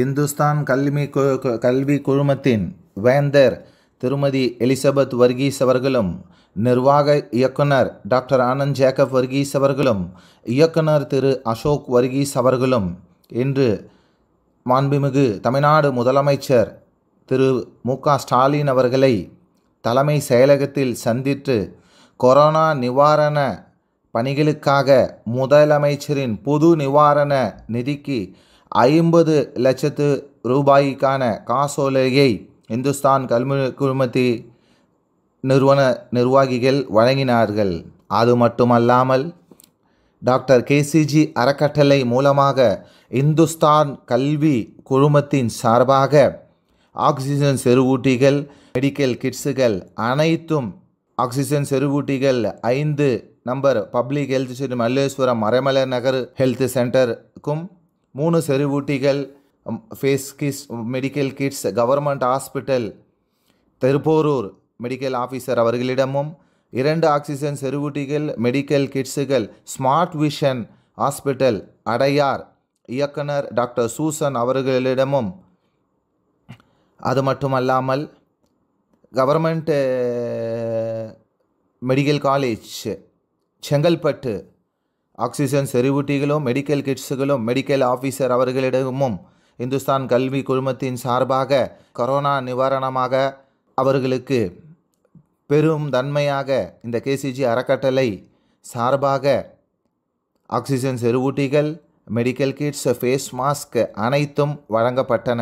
இந்துஸ்தான் கல்வி கல்வி குழுமத்தின் வேந்தர் திருமதி எலிசபெத் வர்கீஸ் அவர்களும் நிர்வாக இயக்குனர் டாக்டர் ஆனந்த் ஜேக்கப் வர்கீஸ் அவர்களும் இயக்குனர் திரு அசோக் வர்கீஸ் அவர்களும் இன்று மாண்புமிகு தமிழ்நாடு முதலமைச்சர் திரு மு க ஸ்டாலின் அவர்களை தலைமை செயலகத்தில் சந்தித்து கொரோனா நிவாரண பணிகளுக்காக முதலமைச்சரின் பொது நிவாரண நிதிக்கு ஐம்பது லட்சத்து ரூபாய்க்கான காசோலையை இந்துஸ்தான் கல்வி குழுமத்தி நிறுவன நிர்வாகிகள் வழங்கினார்கள் அது மட்டுமல்லாமல் டாக்டர் கேசிஜி அறக்கட்டளை மூலமாக இந்துஸ்தான் கல்வி குழுமத்தின் சார்பாக ஆக்சிஜன் செருவூட்டிகள் மெடிக்கல் கிட்ஸுகள் அனைத்தும் ஆக்சிஜன் செருவூட்டிகள் ஐந்து number public health centre Malleswaram Maraimalai Nagar health சென்டருக்கும் மூணு செறிவூட்டிகள் face kits medical kits government hospital Thiruporur medical officer அவர்களிடமும் இரண்டு ஆக்சிஜன் செறிவூட்டிகள் மெடிக்கல் கிட்ஸுகள் ஸ்மார்ட் விஷன் ஹாஸ்பிட்டல் அடையார் இயக்குனர் டாக்டர் சூசன் அவர்களிடமும் அது மட்டுமல்லாமல் government medical college Chengalpattu oxygen செறிவூட்டிகளும் மெடிக்கல் கிட்ஸுகளும் மெடிக்கல் ஆஃபீஸர் அவர்களிடமும் இந்துஸ்தான் கல்வி குழுமத்தின் சார்பாக கொரோனா நிவாரணமாக அவர்களுக்கு பெரும் தன்மையாக இந்த கேசிஜி அறக்கட்டளை சார்பாக ஆக்சிஜன் செறிவூட்டிகள் மெடிக்கல் கிட்ஸ் ஃபேஸ் மாஸ்க் அனைத்தும் வழங்கப்பட்டன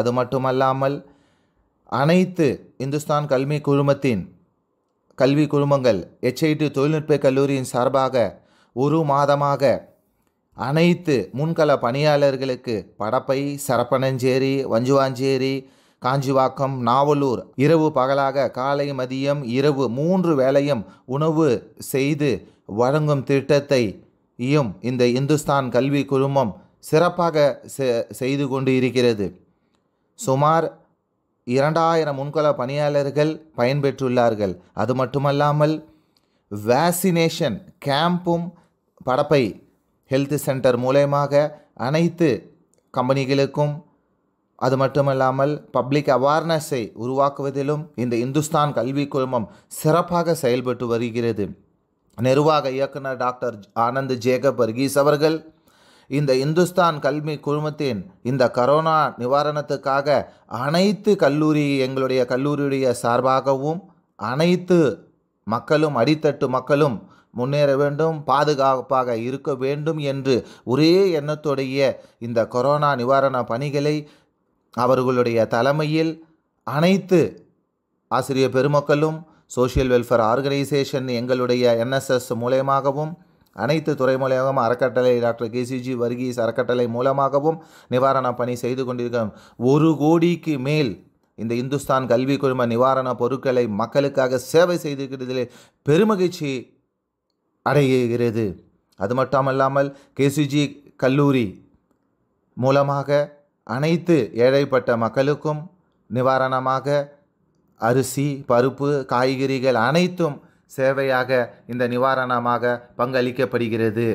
அது மட்டுமல்லாமல் அனைத்து இந்துஸ்தான் கல்வி குழுமத்தின் கல்வி குழுமங்கள் எச்ஐடி தொழில்நுட்ப கல்லூரியின் சார்பாக ஒரு மாதமாக அனைத்து முன்கள பணியாளர்களுக்கு படப்பை சரப்பனஞ்சேரி வஞ்சுவாஞ்சேரி காஞ்சிவாக்கம் நாவலூர் இரவு பகலாக காலை மதியம் இரவு மூன்று வேளையும் உணவு செய்து வழங்கும் திட்டத்தையும் இந்த இந்துஸ்தான் கல்வி குழுமம் சிறப்பாக செய்து கொண்டு இருக்கிறது சுமார் இரண்டாயிரம் முன்கள பணியாளர்கள் பயன்பெற்றுள்ளார்கள் அது மட்டுமல்லாமல் வேக்சினேஷன் கேம்பும் படப்பை ஹெல்த் சென்டர் மூலயமாக அனைத்து கம்பெனிகளுக்கும் அது மட்டுமல்லாமல் பப்ளிக் அவேர்னஸை உருவாக்குவதிலும் இந்த இந்துஸ்தான் கல்வி குழுமம் சிறப்பாக செயல்பட்டு வருகிறது நிர்வாக இயக்குனர் டாக்டர் ஆனந்த் ஜேகப் வர்கீஸ் அவர்கள் இந்த இந்துஸ்தான் கல்வி குழுமத்தின் இந்த கரோனா நிவாரணத்துக்காக அனைத்து கல்லூரி எங்களுடைய கல்லூரியுடைய சார்பாகவும் அனைத்து மக்களும் அடித்தட்டு மக்களும் முன்னேற வேண்டும் பாதுகாப்பாக இருக்க வேண்டும் என்று ஒரே எண்ணத்துடைய இந்த கொரோனா நிவாரண பணிகளை அவர்களுடைய தலைமையில் அனைத்து ஆசிரியர் பெருமக்களும் சோஷியல் வெல்ஃபேர் ஆர்கனைசேஷன் எங்களுடைய என்எஸ்எஸ் மூலயமாகவும் அனைத்து துறை மூலமாகவும் அறக்கட்டளை டாக்டர் கேசிஜி வர்கீஸ் அறக்கட்டளை மூலமாகவும் நிவாரணப் பணி செய்து கொண்டிருக்கிறோம் ஒரு கோடிக்கு மேல் இந்த இந்துஸ்தான் கல்வி குழும நிவாரண பொருட்களை மக்களுக்காக சேவை செய்திருக்கிறதிலே பெருமகிழ்ச்சி அடைகிறது அது மட்டுமல்லாமல் கேசிஜி கல்லூரி மூலமாக அனைத்து ஏழைப்பட்ட மக்களுக்கும் நிவாரணமாக அரிசி பருப்பு காய்கறிகள் அனைத்தும் சேவையாக இந்த நிவாரணமாக பங்களிக்கப்படுகிறது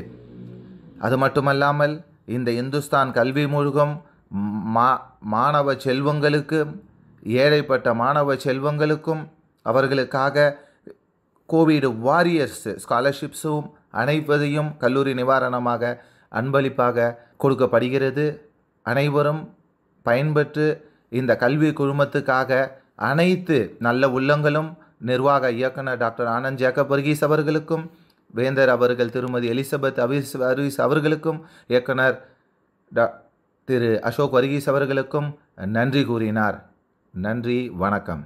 அது மட்டுமல்லாமல் இந்த இந்துஸ்தான் கல்வி முழுகும் மா மாணவ செல்வங்களுக்கும் ஏழைப்பட்ட மாணவ செல்வங்களுக்கும் அவர்களுக்காக கோவிட் வாரியர்ஸ் ஸ்காலர்ஷிப்ஸும் அனைவதையும் கல்லூரி நிவாரணமாக அன்பளிப்பாக கொடுக்கப்படுகிறது அனைவரும் பயன்பெற்று இந்த கல்வி குழுமத்துக்காக அனைத்து நல்ல உள்ளங்களும் நிர்வாக இயக்குனர் டாக்டர் ஆனந்த் ஜேக்கப் வர்கீஸ் அவர்களுக்கும் வேந்தர் அவர்கள் திருமதி எலிசபெத் அவிஸ் அருவிஸ் அவர்களுக்கும் இயக்குனர் டா திரு அசோக் வர்கீஸ் அவர்களுக்கும் நன்றி கூறினார் நன்றி வணக்கம்